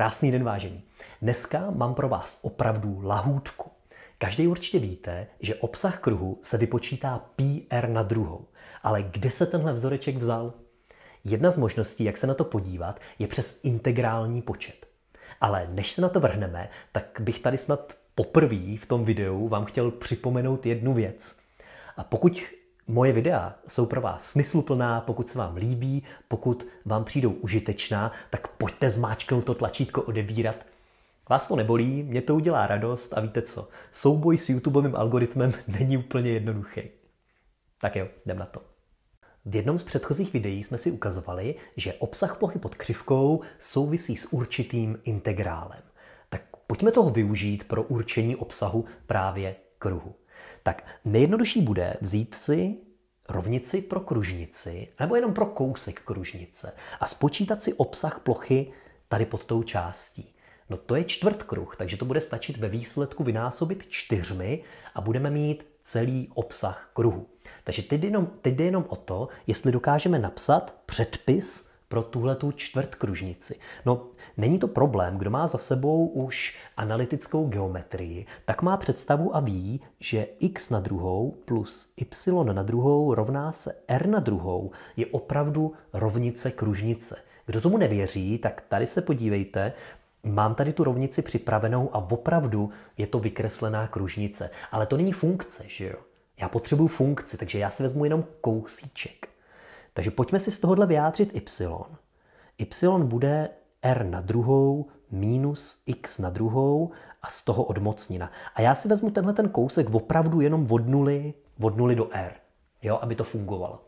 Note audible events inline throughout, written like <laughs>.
Krásný den vážení. Dneska mám pro vás opravdu lahůdku. Každý určitě víte, že obsah kruhu se vypočítá PR na druhou. Ale kde se tenhle vzoreček vzal? Jedna z možností, jak se na to podívat, je přes integrální počet. Ale než se na to vrhneme, tak bych tady snad poprvé v tom videu vám chtěl připomenout jednu věc. A pokud Moje videa jsou pro vás smysluplná, pokud se vám líbí, pokud vám přijdou užitečná, tak pojďte zmáčknout to tlačítko odebírat. Vás to nebolí, mě to udělá radost a víte co, souboj s YouTubeovým algoritmem <laughs> není úplně jednoduchý. Tak jo, jdem na to. V jednom z předchozích videí jsme si ukazovali, že obsah plochy pod křivkou souvisí s určitým integrálem. Tak pojďme toho využít pro určení obsahu právě kruhu tak nejjednodušší bude vzít si rovnici pro kružnici, nebo jenom pro kousek kružnice a spočítat si obsah plochy tady pod tou částí. No to je čtvrt kruh, takže to bude stačit ve výsledku vynásobit čtyřmi a budeme mít celý obsah kruhu. Takže teď, jenom, teď jde jenom o to, jestli dokážeme napsat předpis pro tuhle tu čtvrtkružnici. No, není to problém, kdo má za sebou už analytickou geometrii, tak má představu a ví, že x na druhou plus y na druhou rovná se r na druhou je opravdu rovnice kružnice. Kdo tomu nevěří, tak tady se podívejte, Mám tady tu rovnici připravenou a opravdu je to vykreslená kružnice. Ale to není funkce, že jo? Já potřebuju funkci, takže já si vezmu jenom kousíček. Takže pojďme si z tohohle vyjádřit y. y bude r na druhou minus x na druhou a z toho odmocnina. A já si vezmu tenhle ten kousek opravdu jenom od nuly, od nuly do r, jo, aby to fungovalo.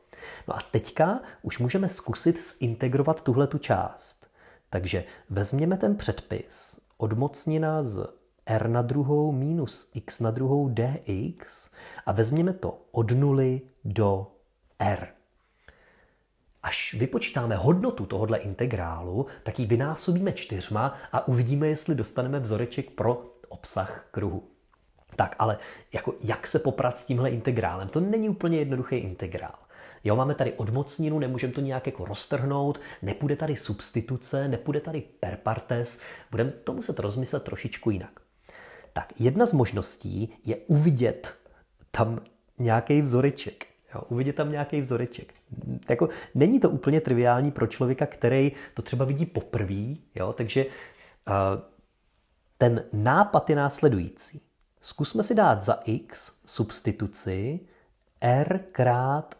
No a teďka už můžeme zkusit zintegrovat tuhle tu část. Takže vezměme ten předpis odmocnina z r na druhou minus x na druhou dx a vezměme to od nuly do r. Až vypočítáme hodnotu tohohle integrálu, tak ji vynásobíme čtyřma a uvidíme, jestli dostaneme vzoreček pro obsah kruhu. Tak, ale jako jak se poprat s tímhle integrálem? To není úplně jednoduchý integrál. Jo, máme tady odmocninu, nemůžeme to nějak jako roztrhnout, nepůjde tady substituce, nepůjde tady per partes, budeme to muset rozmyslet trošičku jinak. Tak, jedna z možností je uvidět tam nějaký vzoreček. Jo, uvidět tam nějaký vzoreček. Jako, není to úplně triviální pro člověka, který to třeba vidí poprvé, jo? takže uh, ten nápad je následující. Zkusme si dát za x substituci r krát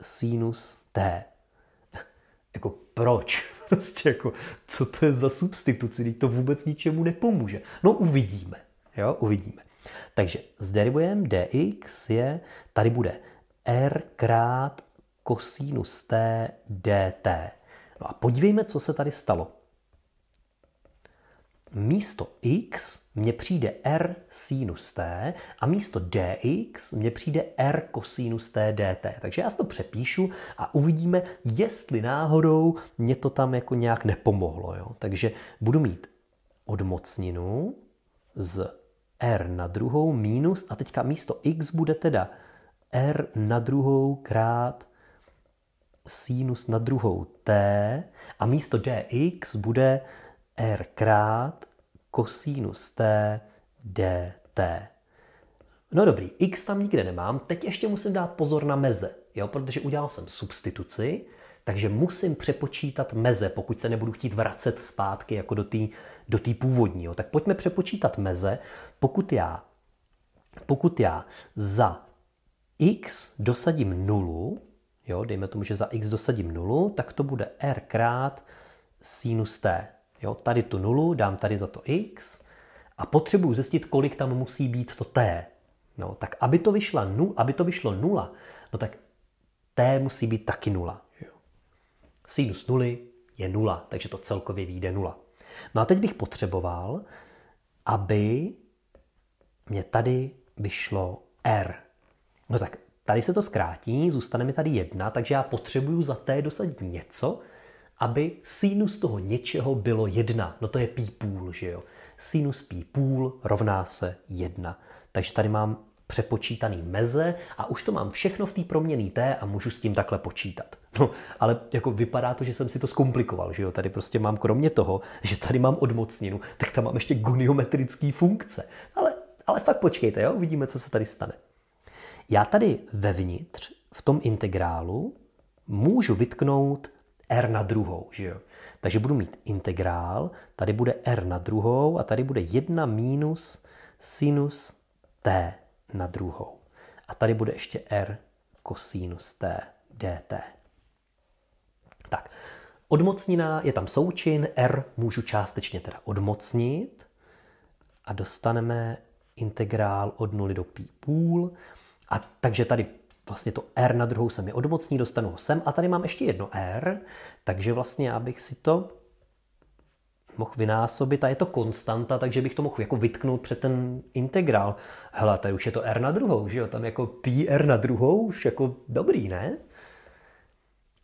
sinus t. <laughs> Jako proč? <laughs> Prostě jako, co to je za substituci, když to vůbec ničemu nepomůže. No uvidíme, jo, uvidíme. Takže zderivujeme dx je, tady bude r krát kosinus t dt. No a podívejme, co se tady stalo. Místo x mně přijde r sinus t a místo dx mně přijde r cosinus t dt. Takže já si to přepíšu a uvidíme, jestli náhodou mě to tam jako nějak nepomohlo. Jo? Takže budu mít odmocninu z r na druhou minus a teďka místo x bude teda R na druhou krát sinus na druhou t a místo dx bude r krát kosínus t dt. No dobrý, x tam nikde nemám, teď ještě musím dát pozor na meze, jo, protože udělal jsem substituci, takže musím přepočítat meze, pokud se nebudu chtít vracet zpátky jako do té do tý původní. Jo. Tak pojďme přepočítat meze. Pokud já, pokud já za x dosadím nulu, jo, dejme tomu, že za x dosadím nulu, tak to bude r krát sinus t. Jo, tady tu nulu dám tady za to x a potřebuji zjistit, kolik tam musí být to t. No, tak aby to, vyšla, nu, aby to vyšlo nula, no tak t musí být taky nula. Sinus nuly je nula, takže to celkově vyjde nula. No a teď bych potřeboval, aby mě tady vyšlo r. No tak tady se to zkrátí, zůstane mi tady jedna, takže já potřebuju za té dosadit něco, aby sinus toho něčeho bylo jedna. No to je pi půl, že jo? Sinus pi půl rovná se jedna. Takže tady mám přepočítaný meze a už to mám všechno v té proměný t a můžu s tím takhle počítat. <laughs> No, ale jako vypadá to, že jsem si to zkomplikoval, že jo? Tady prostě mám kromě toho, že tady mám odmocninu, tak tam mám ještě goniometrické funkce. Ale, ale fakt počkejte, jo? Uvidíme, co se tady stane já tady vevnitř, v tom integrálu, můžu vytknout r na druhou, že jo? Takže budu mít integrál, tady bude r na druhou a tady bude 1 minus sinus t na druhou. A tady bude ještě r kosinus t dt. Tak, odmocnina, je tam součin, r můžu částečně teda odmocnit a dostaneme integrál od 0 do pi půl a takže tady vlastně to R na druhou se mi odmocní, dostanu ho sem a tady mám ještě jedno R, takže vlastně já bych si to mohl vynásobit a je to konstanta, takže bych to mohl jako vytknout před ten integrál. Hele, tady už je to R na druhou, že jo? Tam jako r na druhou už jako dobrý, ne?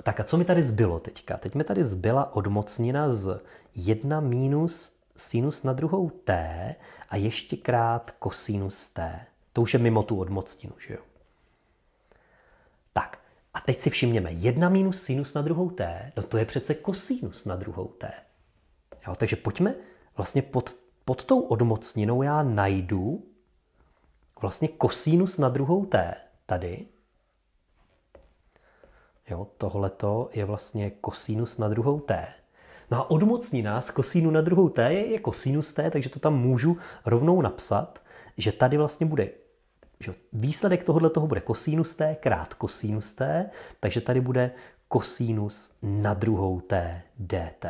Tak a co mi tady zbylo teďka? Teď mi tady zbyla odmocnina z 1 minus sinus na druhou t a ještě krát kosinus t. To už je mimo tu odmocninu, že jo? Tak, a teď si všimněme, jedna minus sinus na druhou t, no to je přece kosinus na druhou t. Jo, takže pojďme vlastně pod, pod tou odmocninou já najdu vlastně kosinus na druhou t tady. Jo, tohleto je vlastně kosinus na druhou t. No a odmocnina z kosínu na druhou t je, je kosinus t, takže to tam můžu rovnou napsat, že tady vlastně bude že výsledek tohohle toho bude kosinus t krát kosinus t, takže tady bude kosinus na druhou t dt.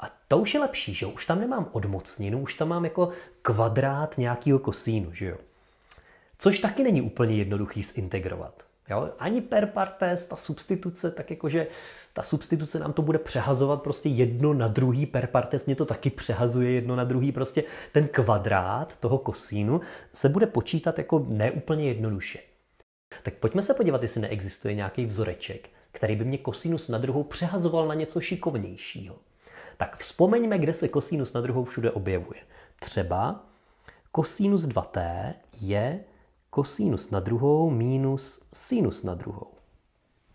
A to už je lepší, že Už tam nemám odmocninu, už tam mám jako kvadrát nějakého kosínu, že jo? Což taky není úplně jednoduchý zintegrovat. Jo? Ani per partes, ta substituce, tak jakože ta substituce nám to bude přehazovat prostě jedno na druhý per partes, mě to taky přehazuje jedno na druhý, prostě ten kvadrát toho kosínu se bude počítat jako neúplně jednoduše. Tak pojďme se podívat, jestli neexistuje nějaký vzoreček, který by mě kosinus na druhou přehazoval na něco šikovnějšího. Tak vzpomeňme, kde se kosinus na druhou všude objevuje. Třeba kosinus 2t je kosinus na druhou minus sinus na druhou.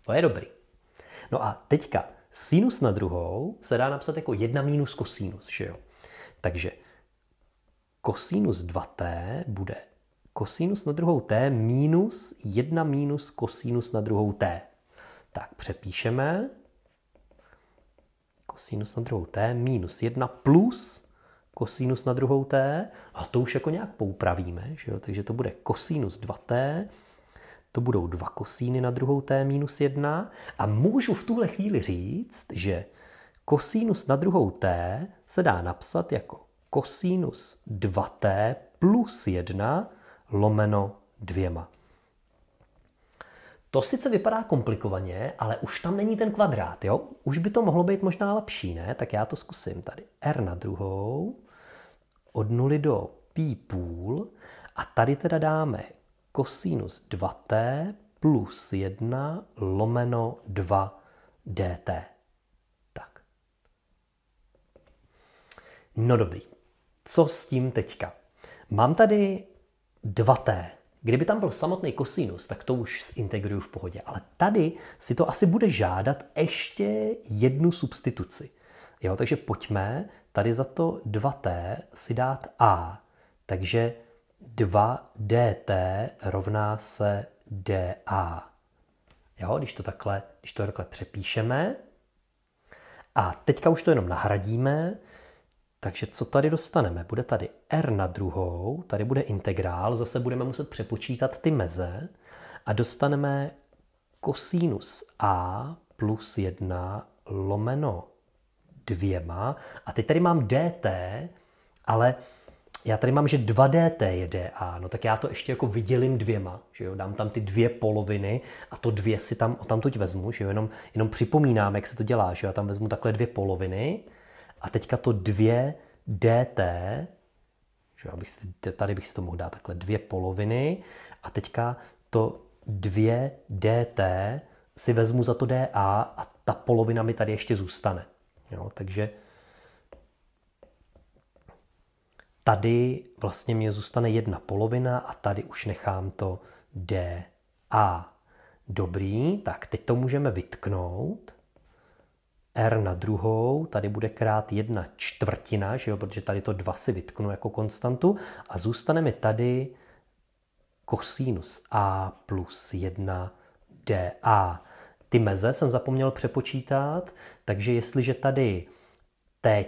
To je dobrý. No a teďka sinus na druhou se dá napsat jako 1 minus kosinus, že jo? Takže kosinus 2t bude kosinus na druhou t minus 1 minus kosinus na druhou t. Tak přepíšeme. Kosinus na druhou t minus 1 plus kosinus na druhou t a to už jako nějak poupravíme, že jo? takže to bude kosinus 2t, to budou dva kosíny na druhou t minus 1 a můžu v tuhle chvíli říct, že kosinus na druhou t se dá napsat jako kosinus 2t plus 1 lomeno 2. To sice vypadá komplikovaně, ale už tam není ten kvadrát, jo? Už by to mohlo být možná lepší, ne? Tak já to zkusím tady. R na druhou od 0 do pi půl a tady teda dáme kosinus 2t plus 1 lomeno 2 dt. Tak. No dobrý, co s tím teďka? Mám tady 2t. Kdyby tam byl samotný kosinus, tak to už zintegruju v pohodě. Ale tady si to asi bude žádat ještě jednu substituci. Jo, takže pojďme Tady za to 2t si dát a, takže 2dt rovná se dA. Jo, když to takhle, když to takhle přepíšeme. A teďka už to jenom nahradíme, takže co tady dostaneme? Bude tady r na druhou, tady bude integrál, zase budeme muset přepočítat ty meze a dostaneme kosinus a plus 1 lomeno dvěma. A teď tady mám DT, ale já tady mám, že 2DT je DA, no tak já to ještě jako vydělím dvěma, že jo, dám tam ty dvě poloviny a to dvě si tam o tamtuť vezmu, že jo, jenom, jenom připomínám, jak se to dělá, že jo, já tam vezmu takhle dvě poloviny a teďka to dvě DT, že jo, si, tady bych si to mohl dát takhle dvě poloviny a teďka to dvě DT si vezmu za to DA a ta polovina mi tady ještě zůstane. Jo, takže tady vlastně mě zůstane jedna polovina a tady už nechám to d a Dobrý, tak teď to můžeme vytknout. R na druhou, tady bude krát jedna čtvrtina, že jo, protože tady to 2 si vytknu jako konstantu a zůstane mi tady kosinus A plus 1 dA. Ty meze jsem zapomněl přepočítat, takže jestliže tady T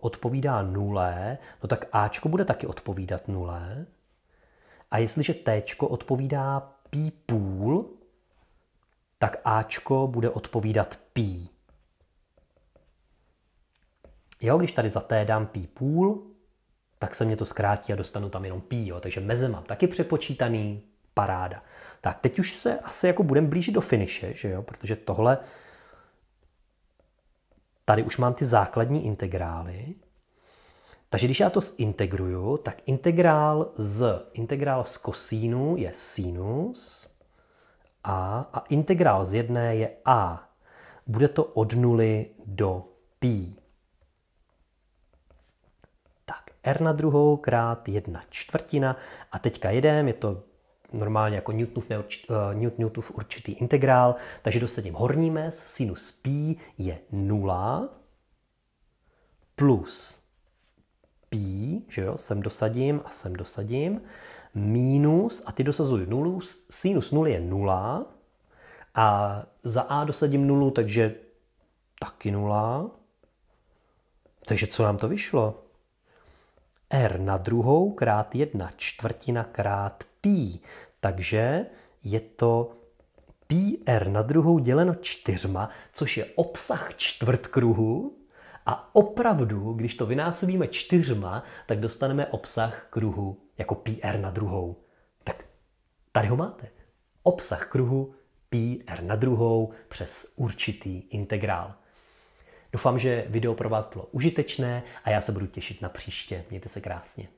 odpovídá nule, no tak Ačko bude taky odpovídat nule. A jestliže T odpovídá pí půl, tak Ačko bude odpovídat pí. Jo, když tady za T dám pí půl, tak se mě to zkrátí a dostanu tam jenom pí. Jo. Takže meze mám taky přepočítaný, paráda. Tak, teď už se asi jako budeme blížit do finiše, že jo, protože tohle, tady už mám ty základní integrály, takže když já to zintegruju, tak integrál z, integrál z kosínu je sinus a, a integrál z jedné je a. Bude to od nuly do pi. Tak, r na druhou krát jedna čtvrtina a teďka jedem, je to normálně jako Newtonův, neurčitý, uh, eh, Newtonův určitý integrál, takže dosadím horní mez, sinus π je 0 plus π, že jo, sem dosadím a sem dosadím, minus, a ty dosazuju 0, sinus 0 je 0 a za a dosadím 0, takže taky 0. Takže co nám to vyšlo? r na druhou krát 1 čtvrtina krát πí. Takže je to PR er na druhou děleno čtyřma, což je obsah čtvrtkruhu. A opravdu, když to vynásobíme čtyřma, tak dostaneme obsah kruhu jako PR er na druhou. Tak tady ho máte. Obsah kruhu PR er na druhou přes určitý integrál. Doufám, že video pro vás bylo užitečné a já se budu těšit na příště. Mějte se krásně.